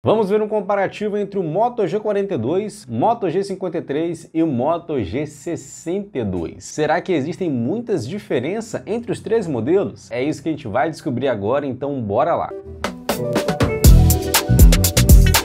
Vamos ver um comparativo entre o Moto G42, Moto G53 e o Moto G62. Será que existem muitas diferenças entre os três modelos? É isso que a gente vai descobrir agora, então bora lá!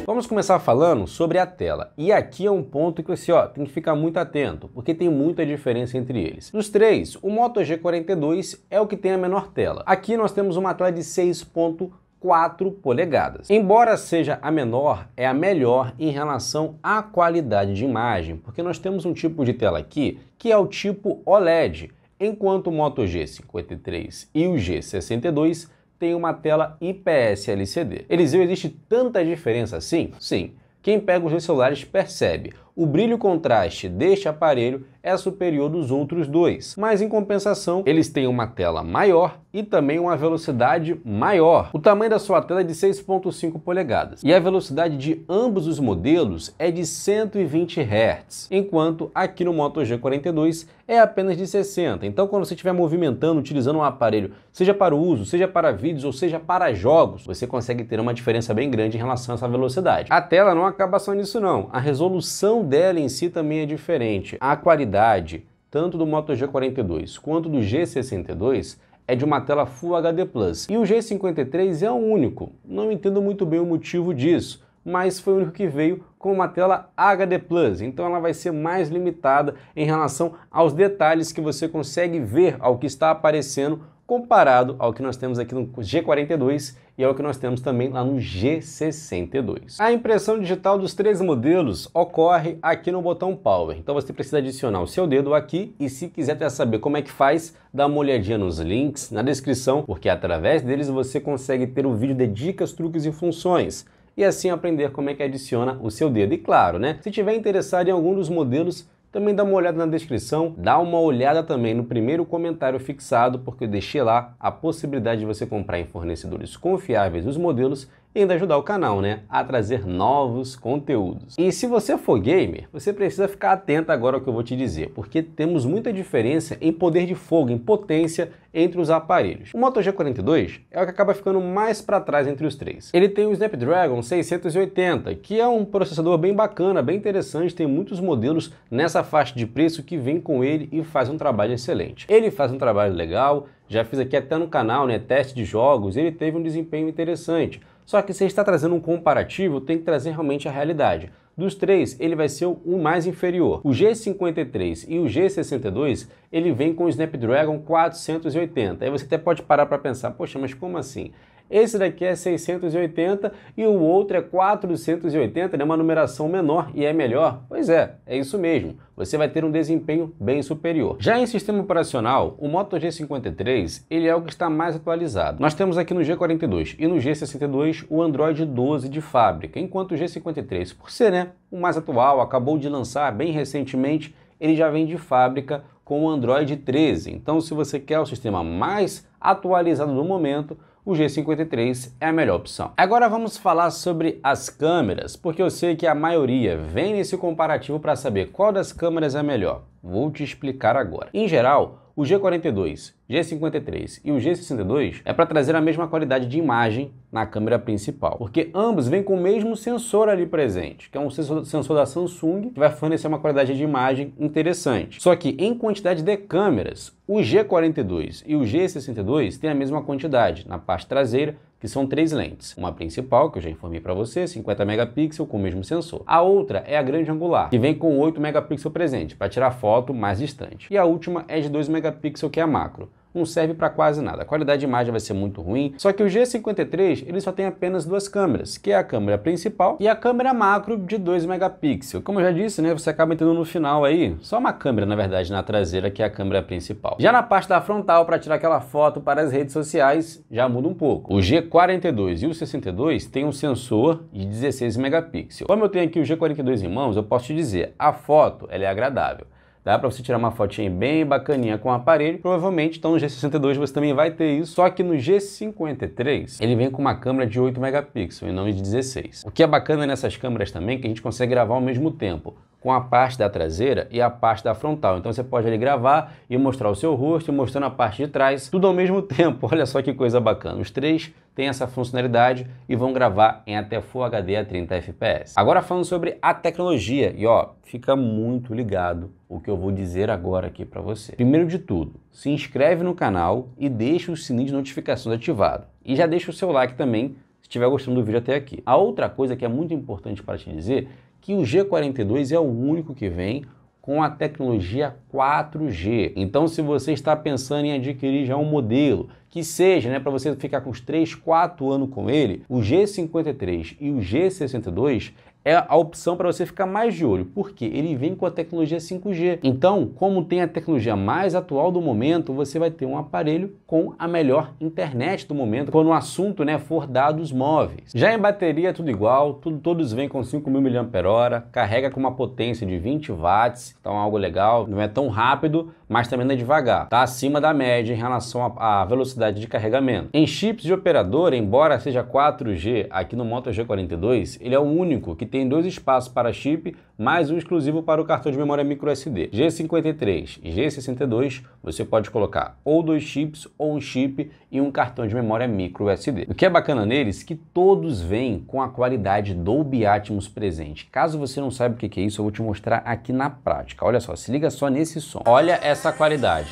Vamos começar falando sobre a tela. E aqui é um ponto que você ó, tem que ficar muito atento, porque tem muita diferença entre eles. Nos três, o Moto G42 é o que tem a menor tela. Aqui nós temos uma tela de 6.1 4 polegadas. Embora seja a menor, é a melhor em relação à qualidade de imagem, porque nós temos um tipo de tela aqui que é o tipo OLED, enquanto o Moto G53 e o G62 têm uma tela IPS LCD. Eliseu, existe tanta diferença assim? Sim. Quem pega os dois celulares percebe. O brilho contraste deste aparelho é superior dos outros dois. Mas em compensação, eles têm uma tela maior e também uma velocidade maior. O tamanho da sua tela é de 6.5 polegadas e a velocidade de ambos os modelos é de 120 Hz, enquanto aqui no Moto G42 é apenas de 60. Então quando você estiver movimentando, utilizando um aparelho, seja para uso, seja para vídeos ou seja para jogos, você consegue ter uma diferença bem grande em relação a essa velocidade. A tela não acaba só nisso não, a resolução dela em si também é diferente. A qualidade qualidade, tanto do Moto G42 quanto do G62, é de uma tela Full HD Plus. E o G53 é o único. Não entendo muito bem o motivo disso, mas foi o único que veio com uma tela HD Plus, então ela vai ser mais limitada em relação aos detalhes que você consegue ver ao que está aparecendo comparado ao que nós temos aqui no G42 e ao que nós temos também lá no G62. A impressão digital dos três modelos ocorre aqui no botão Power. Então você precisa adicionar o seu dedo aqui e se quiser até saber como é que faz, dá uma olhadinha nos links na descrição, porque através deles você consegue ter um vídeo de dicas, truques e funções e assim aprender como é que adiciona o seu dedo. E claro, né? Se tiver interessado em algum dos modelos, também dá uma olhada na descrição, dá uma olhada também no primeiro comentário fixado, porque eu deixei lá a possibilidade de você comprar em fornecedores confiáveis os modelos e ainda ajudar o canal, né, a trazer novos conteúdos. E se você for gamer, você precisa ficar atento agora ao que eu vou te dizer, porque temos muita diferença em poder de fogo, em potência entre os aparelhos. O Moto G42 é o que acaba ficando mais para trás entre os três. Ele tem o Snapdragon 680, que é um processador bem bacana, bem interessante, tem muitos modelos nessa faixa de preço que vem com ele e faz um trabalho excelente. Ele faz um trabalho legal, já fiz aqui até no canal, né, teste de jogos, ele teve um desempenho interessante. Só que se está trazendo um comparativo, tem que trazer realmente a realidade. Dos três, ele vai ser o mais inferior. O G53 e o G62, ele vem com o Snapdragon 480. Aí você até pode parar para pensar, poxa, mas como assim? Esse daqui é 680 e o outro é 480, né? uma numeração menor e é melhor. Pois é, é isso mesmo. Você vai ter um desempenho bem superior. Já em sistema operacional, o Moto G53 ele é o que está mais atualizado. Nós temos aqui no G42 e no G62 o Android 12 de fábrica, enquanto o G53, por ser né, o mais atual, acabou de lançar bem recentemente, ele já vem de fábrica com o Android 13. Então, se você quer o sistema mais atualizado do momento, o G53 é a melhor opção. Agora vamos falar sobre as câmeras, porque eu sei que a maioria vem nesse comparativo para saber qual das câmeras é melhor. Vou te explicar agora. Em geral, o G42, G53 e o G62 é para trazer a mesma qualidade de imagem na câmera principal, porque ambos vêm com o mesmo sensor ali presente, que é um sensor da Samsung que vai fornecer uma qualidade de imagem interessante. Só que em quantidade de câmeras, o G42 e o G62 têm a mesma quantidade na parte traseira, que são três lentes. Uma principal, que eu já informei para você, 50 megapixels com o mesmo sensor. A outra é a grande angular, que vem com 8 megapixels presente, para tirar foto mais distante. E a última é de 2 megapixels, que é a macro não serve para quase nada. A qualidade de imagem vai ser muito ruim. Só que o G53 ele só tem apenas duas câmeras, que é a câmera principal e a câmera macro de 2 megapixels. Como eu já disse, né, você acaba entrando no final aí, só uma câmera na verdade na traseira que é a câmera principal. Já na parte da frontal para tirar aquela foto para as redes sociais já muda um pouco. O G42 e o 62 tem um sensor de 16 megapixels. Como eu tenho aqui o G42 em mãos, eu posso te dizer, a foto ela é agradável. Dá para você tirar uma fotinha bem bacaninha com o aparelho. Provavelmente, então, no G62 você também vai ter isso. Só que no G53, ele vem com uma câmera de 8 megapixels e não de 16. O que é bacana nessas câmeras também é que a gente consegue gravar ao mesmo tempo com a parte da traseira e a parte da frontal. Então você pode ali gravar e mostrar o seu rosto, mostrando a parte de trás, tudo ao mesmo tempo. Olha só que coisa bacana. Os três têm essa funcionalidade e vão gravar em até Full HD a 30 fps. Agora falando sobre a tecnologia, e ó, fica muito ligado o que eu vou dizer agora aqui para você. Primeiro de tudo, se inscreve no canal e deixa o sininho de notificações ativado. E já deixa o seu like também se estiver gostando do vídeo até aqui. A outra coisa que é muito importante para te dizer que o G42 é o único que vem com a tecnologia 4G. Então, se você está pensando em adquirir já um modelo, que seja né, para você ficar com os 3, 4 anos com ele, o G53 e o G62 é a opção para você ficar mais de olho, porque ele vem com a tecnologia 5G. Então, como tem a tecnologia mais atual do momento, você vai ter um aparelho com a melhor internet do momento, quando o assunto né, for dados móveis. Já em bateria tudo igual, tudo, todos vêm com 5.000 mAh, carrega com uma potência de 20 watts, então é algo legal, não é tão rápido, mas também não é devagar, está acima da média em relação à velocidade de carregamento. Em chips de operador, embora seja 4G, aqui no Moto G42, ele é o único que tem dois espaços para chip, mais um exclusivo para o cartão de memória micro SD G53 e G62, você pode colocar ou dois chips ou um chip e um cartão de memória micro SD O que é bacana neles é que todos vêm com a qualidade Dolby Atmos presente. Caso você não saiba o que é isso, eu vou te mostrar aqui na prática. Olha só, se liga só nesse som. Olha essa qualidade.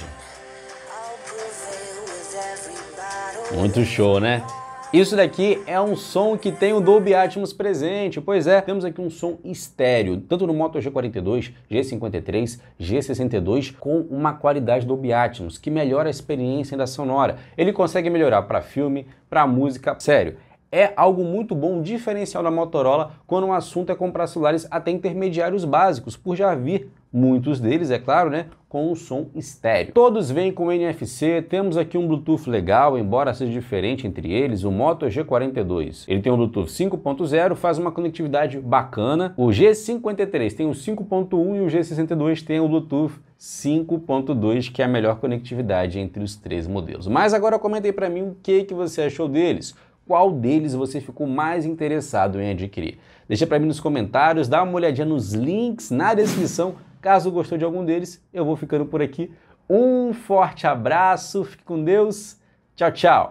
Muito show, né? Isso daqui é um som que tem o Dolby Atmos presente, pois é, temos aqui um som estéreo, tanto no Moto G42, G53, G62, com uma qualidade Dolby Atmos, que melhora a experiência da sonora. Ele consegue melhorar para filme, para música, sério é algo muito bom, diferencial da Motorola, quando o assunto é comprar celulares até intermediários básicos, por já vir muitos deles, é claro, né, com um som estéreo. Todos vêm com NFC, temos aqui um Bluetooth legal, embora seja diferente entre eles, o Moto G42. Ele tem um Bluetooth 5.0, faz uma conectividade bacana. O G53 tem o 5.1 e o G62 tem o Bluetooth 5.2, que é a melhor conectividade entre os três modelos. Mas agora comenta aí para mim o que que você achou deles qual deles você ficou mais interessado em adquirir. Deixa para mim nos comentários, dá uma olhadinha nos links na descrição, caso gostou de algum deles. Eu vou ficando por aqui. Um forte abraço, fique com Deus. Tchau, tchau.